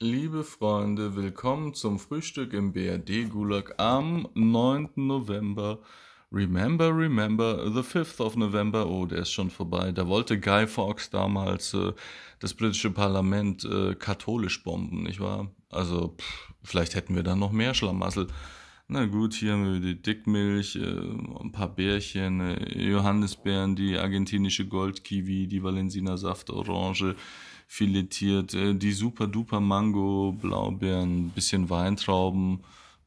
Liebe Freunde, willkommen zum Frühstück im BRD Gulag am 9. November. Remember, remember, the 5th of November, oh, der ist schon vorbei. Da wollte Guy Fawkes damals äh, das britische Parlament äh, katholisch bomben, nicht wahr? Also, pff, vielleicht hätten wir dann noch mehr Schlamassel. Na gut, hier haben wir die Dickmilch, äh, ein paar Bärchen, äh, Johannisbeeren, die argentinische Goldkiwi, die Valensiner Saftorange, filetiert, äh, die super duper Mango, Blaubeeren, bisschen Weintrauben.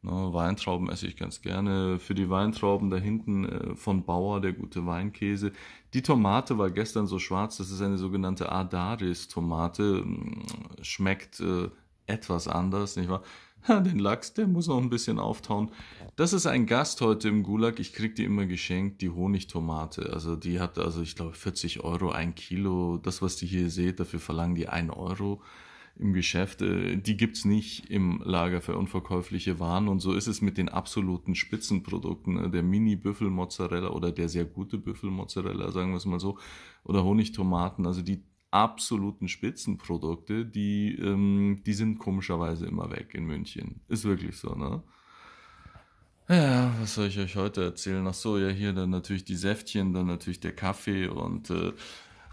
Ne, Weintrauben esse ich ganz gerne. Für die Weintrauben da hinten äh, von Bauer, der gute Weinkäse. Die Tomate war gestern so schwarz, das ist eine sogenannte Adaris-Tomate. Hm, schmeckt äh, etwas anders, nicht wahr? Ha, den Lachs, der muss noch ein bisschen auftauen. Das ist ein Gast heute im Gulag. Ich krieg die immer geschenkt, die Honigtomate. Also die hat, also ich glaube, 40 Euro ein Kilo. Das, was die hier seht, dafür verlangen die 1 Euro im Geschäft. Äh, die gibt's nicht im Lager für unverkäufliche Waren. Und so ist es mit den absoluten Spitzenprodukten. Ne? Der Mini-Büffelmozzarella oder der sehr gute Büffelmozzarella, sagen wir es mal so. Oder Honigtomaten. Also die absoluten Spitzenprodukte, die, ähm, die sind komischerweise immer weg in München. Ist wirklich so, ne? Ja, was soll ich euch heute erzählen? Ach so, ja, hier dann natürlich die Säftchen, dann natürlich der Kaffee und äh,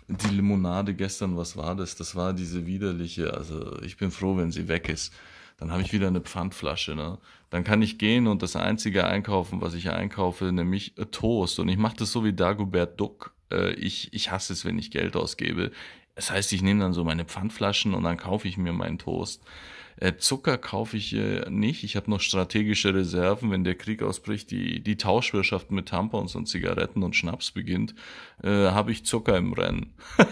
die Limonade gestern, was war das? Das war diese widerliche, also ich bin froh, wenn sie weg ist. Dann habe ich wieder eine Pfandflasche, ne? Dann kann ich gehen und das einzige einkaufen, was ich einkaufe, nämlich Toast. Und ich mache das so wie Dagobert Duck. Äh, ich, ich hasse es, wenn ich Geld ausgebe. Das heißt, ich nehme dann so meine Pfandflaschen und dann kaufe ich mir meinen Toast. Äh, Zucker kaufe ich äh, nicht. Ich habe noch strategische Reserven. Wenn der Krieg ausbricht, die, die Tauschwirtschaft mit Tampons und Zigaretten und Schnaps beginnt, äh, habe ich Zucker im Rennen.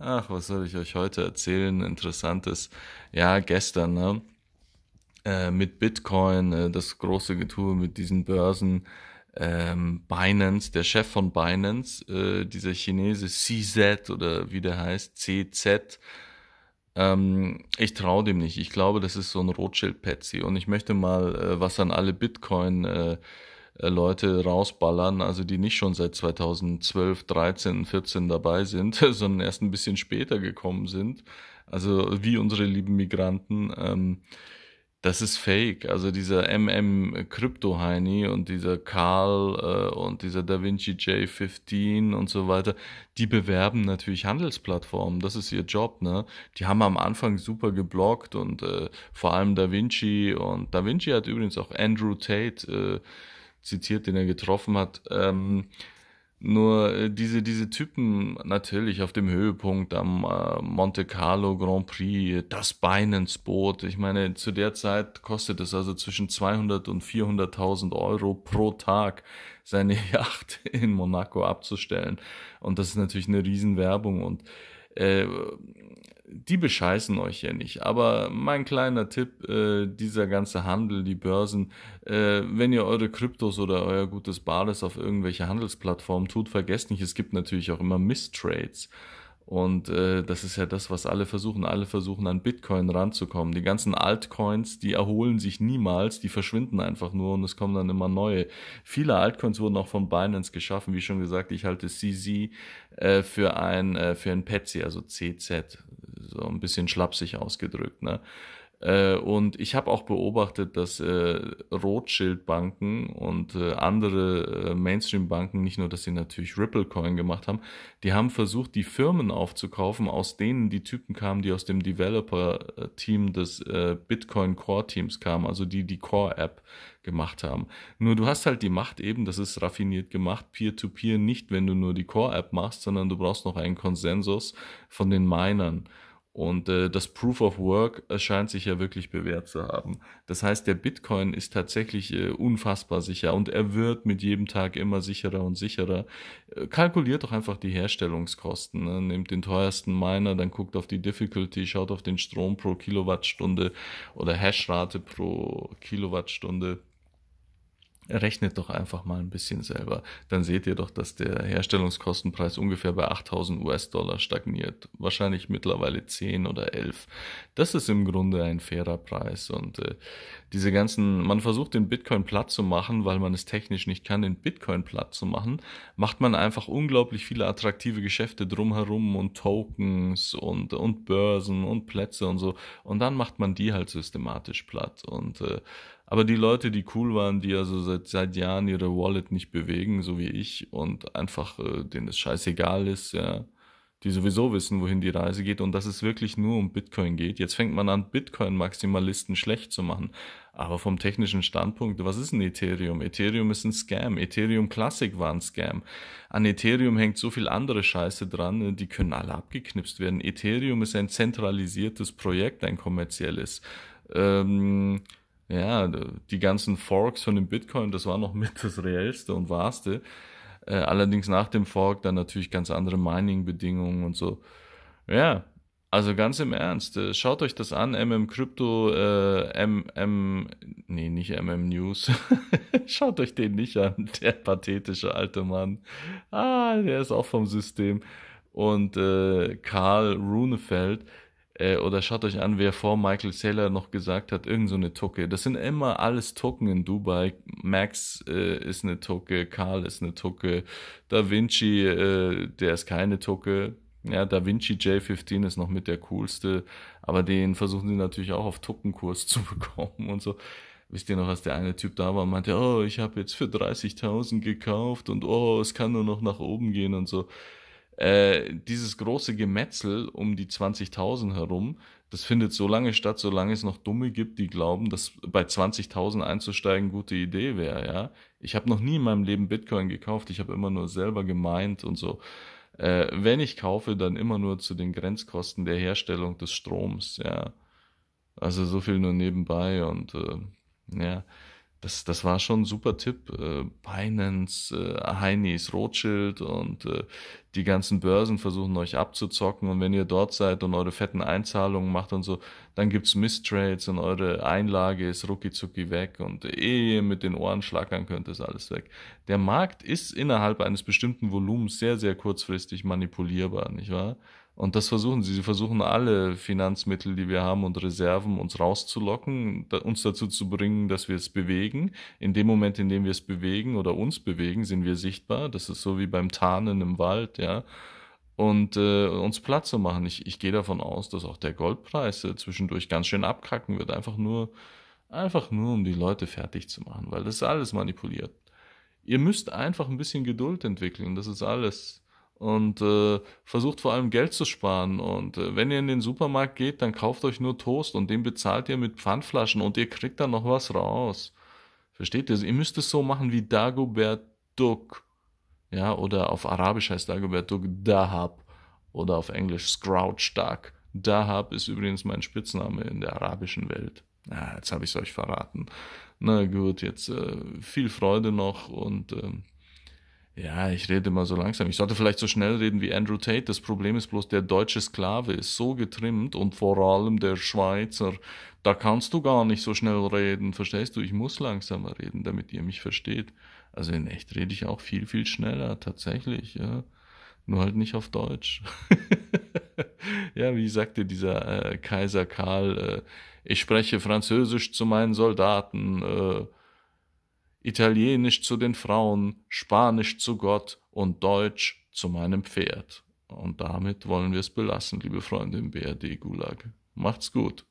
Ach, was soll ich euch heute erzählen? Interessantes. Ja, gestern, ne? Äh, mit Bitcoin, das große Getue mit diesen Börsen ähm, Binance, der Chef von Binance, äh, dieser Chinese CZ oder wie der heißt, CZ, ähm, ich traue dem nicht. Ich glaube, das ist so ein Rothschild-Patsy. Und ich möchte mal äh, was an alle Bitcoin- äh, äh Leute rausballern, also die nicht schon seit 2012, 13, 14 dabei sind, sondern erst ein bisschen später gekommen sind. Also wie unsere lieben Migranten. Ähm, das ist fake. Also dieser MM Krypto Heini und dieser Karl äh, und dieser Da Vinci J15 und so weiter, die bewerben natürlich Handelsplattformen. Das ist ihr Job, ne? Die haben am Anfang super geblockt und äh, vor allem Da Vinci und Da Vinci hat übrigens auch Andrew Tate äh, zitiert, den er getroffen hat. Ähm, nur äh, diese, diese Typen natürlich auf dem Höhepunkt am äh, Monte Carlo Grand Prix, das Binance-Boot. Ich meine, zu der Zeit kostet es also zwischen 200 und 400.000 Euro pro Tag, seine Yacht in Monaco abzustellen. Und das ist natürlich eine Riesenwerbung und äh, die bescheißen euch ja nicht. Aber mein kleiner Tipp, äh, dieser ganze Handel, die Börsen, äh, wenn ihr eure Kryptos oder euer gutes Bades auf irgendwelche Handelsplattformen tut, vergesst nicht, es gibt natürlich auch immer Mistrades. Und äh, das ist ja das, was alle versuchen. Alle versuchen an Bitcoin ranzukommen. Die ganzen Altcoins, die erholen sich niemals, die verschwinden einfach nur und es kommen dann immer neue. Viele Altcoins wurden auch von Binance geschaffen. Wie schon gesagt, ich halte CZ äh, für ein äh, für ein Petsy, also CZ so ein bisschen schlapsig ausgedrückt. Ne? Äh, und ich habe auch beobachtet, dass äh, Rothschild-Banken und äh, andere äh, Mainstream-Banken, nicht nur, dass sie natürlich Ripple-Coin gemacht haben, die haben versucht, die Firmen aufzukaufen, aus denen die Typen kamen, die aus dem Developer-Team des äh, Bitcoin-Core-Teams kamen, also die die Core-App gemacht haben. Nur du hast halt die Macht eben, das ist raffiniert gemacht, peer-to-peer -peer nicht, wenn du nur die Core-App machst, sondern du brauchst noch einen Konsensus von den Minern. Und äh, das Proof of Work erscheint sich ja wirklich bewährt zu haben. Das heißt, der Bitcoin ist tatsächlich äh, unfassbar sicher und er wird mit jedem Tag immer sicherer und sicherer. Äh, kalkuliert doch einfach die Herstellungskosten. Ne? Nehmt den teuersten Miner, dann guckt auf die Difficulty, schaut auf den Strom pro Kilowattstunde oder Hashrate pro Kilowattstunde Rechnet doch einfach mal ein bisschen selber. Dann seht ihr doch, dass der Herstellungskostenpreis ungefähr bei 8000 US-Dollar stagniert. Wahrscheinlich mittlerweile 10 oder 11. Das ist im Grunde ein fairer Preis. Und äh, diese ganzen, man versucht den Bitcoin platt zu machen, weil man es technisch nicht kann, den Bitcoin platt zu machen, macht man einfach unglaublich viele attraktive Geschäfte drumherum und Tokens und, und Börsen und Plätze und so. Und dann macht man die halt systematisch platt. Und äh, aber die Leute, die cool waren, die also seit, seit Jahren ihre Wallet nicht bewegen, so wie ich, und einfach äh, denen es scheißegal ist, ja, die sowieso wissen, wohin die Reise geht und dass es wirklich nur um Bitcoin geht. Jetzt fängt man an, Bitcoin-Maximalisten schlecht zu machen. Aber vom technischen Standpunkt, was ist ein Ethereum? Ethereum ist ein Scam. Ethereum Classic war ein Scam. An Ethereum hängt so viel andere Scheiße dran, äh, die können alle abgeknipst werden. Ethereum ist ein zentralisiertes Projekt, ein kommerzielles. Ähm, ja, die ganzen Forks von dem Bitcoin, das war noch mit das Reellste und Wahrste. Äh, allerdings nach dem Fork dann natürlich ganz andere Mining-Bedingungen und so. Ja, also ganz im Ernst, äh, schaut euch das an, MM Crypto, äh, MM, nee, nicht MM News. schaut euch den nicht an, der pathetische alte Mann. Ah, der ist auch vom System. Und äh, Karl Runefeld, äh, oder schaut euch an, wer vor Michael Saylor noch gesagt hat, irgend so eine Tucke. Das sind immer alles Tucken in Dubai. Max äh, ist eine Tucke, Karl ist eine Tucke, Da Vinci, äh, der ist keine Tucke. Ja, Da Vinci J15 ist noch mit der coolste, aber den versuchen sie natürlich auch auf Tuckenkurs zu bekommen und so. Wisst ihr noch, was der eine Typ da war und meinte, oh, ich habe jetzt für 30.000 gekauft und oh, es kann nur noch nach oben gehen und so. Äh, dieses große Gemetzel um die 20.000 herum, das findet so lange statt, solange es noch Dumme gibt, die glauben, dass bei 20.000 einzusteigen gute Idee wäre, ja. Ich habe noch nie in meinem Leben Bitcoin gekauft, ich habe immer nur selber gemeint und so. Äh, wenn ich kaufe, dann immer nur zu den Grenzkosten der Herstellung des Stroms, ja. Also so viel nur nebenbei und äh, ja das, das war schon ein super Tipp. Äh, Binance, äh, Heinis, Rothschild und äh, die ganzen Börsen versuchen euch abzuzocken. Und wenn ihr dort seid und eure fetten Einzahlungen macht und so, dann gibt's Mistrades und eure Einlage ist ruckizucki weg und ehe ihr mit den Ohren schlackern könnt, ist alles weg. Der Markt ist innerhalb eines bestimmten Volumens sehr, sehr kurzfristig manipulierbar, nicht wahr? Und das versuchen sie. Sie versuchen alle Finanzmittel, die wir haben und Reserven uns rauszulocken, uns dazu zu bringen, dass wir es bewegen. In dem Moment, in dem wir es bewegen oder uns bewegen, sind wir sichtbar. Das ist so wie beim Tarnen im Wald, ja. Und äh, uns Platz zu machen. Ich, ich gehe davon aus, dass auch der Goldpreis äh, zwischendurch ganz schön abkacken wird. Einfach nur, einfach nur, um die Leute fertig zu machen, weil das ist alles manipuliert. Ihr müsst einfach ein bisschen Geduld entwickeln. Das ist alles und äh, versucht vor allem Geld zu sparen. Und äh, wenn ihr in den Supermarkt geht, dann kauft euch nur Toast und den bezahlt ihr mit Pfandflaschen und ihr kriegt dann noch was raus. Versteht ihr? Also, ihr müsst es so machen wie Dagobert Duck. Ja, oder auf Arabisch heißt Dagobert Duck Dahab. Oder auf Englisch Scrouch Duck. Dahab ist übrigens mein Spitzname in der arabischen Welt. Ah, jetzt habe ich es euch verraten. Na gut, jetzt äh, viel Freude noch und. Ähm, ja, ich rede immer so langsam. Ich sollte vielleicht so schnell reden wie Andrew Tate. Das Problem ist bloß, der deutsche Sklave ist so getrimmt und vor allem der Schweizer. Da kannst du gar nicht so schnell reden, verstehst du? Ich muss langsamer reden, damit ihr mich versteht. Also in echt rede ich auch viel, viel schneller, tatsächlich, ja. Nur halt nicht auf Deutsch. ja, wie sagte dieser äh, Kaiser Karl, äh, ich spreche Französisch zu meinen Soldaten, äh, Italienisch zu den Frauen, Spanisch zu Gott und Deutsch zu meinem Pferd. Und damit wollen wir es belassen, liebe Freunde im BRD Gulag. Macht's gut.